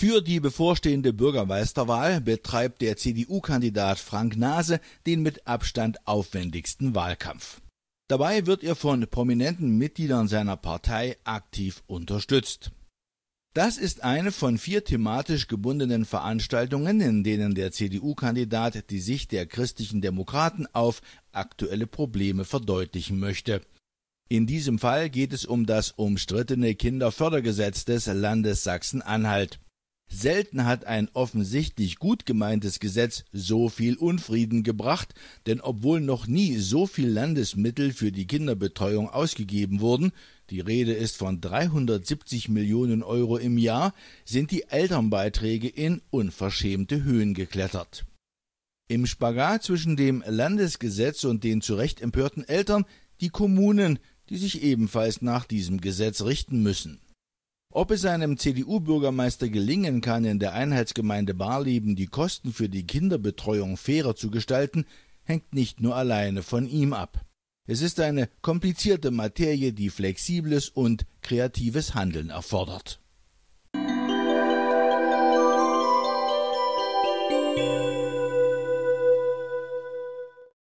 Für die bevorstehende Bürgermeisterwahl betreibt der CDU-Kandidat Frank Nase den mit Abstand aufwendigsten Wahlkampf. Dabei wird er von prominenten Mitgliedern seiner Partei aktiv unterstützt. Das ist eine von vier thematisch gebundenen Veranstaltungen, in denen der CDU-Kandidat die Sicht der christlichen Demokraten auf aktuelle Probleme verdeutlichen möchte. In diesem Fall geht es um das umstrittene Kinderfördergesetz des Landes Sachsen-Anhalt. Selten hat ein offensichtlich gut gemeintes Gesetz so viel Unfrieden gebracht, denn obwohl noch nie so viel Landesmittel für die Kinderbetreuung ausgegeben wurden, die Rede ist von 370 Millionen Euro im Jahr, sind die Elternbeiträge in unverschämte Höhen geklettert. Im Spagat zwischen dem Landesgesetz und den zu Recht empörten Eltern die Kommunen, die sich ebenfalls nach diesem Gesetz richten müssen ob es einem CDU-Bürgermeister gelingen kann, in der Einheitsgemeinde Barleben die Kosten für die Kinderbetreuung fairer zu gestalten, hängt nicht nur alleine von ihm ab. Es ist eine komplizierte Materie, die flexibles und kreatives Handeln erfordert.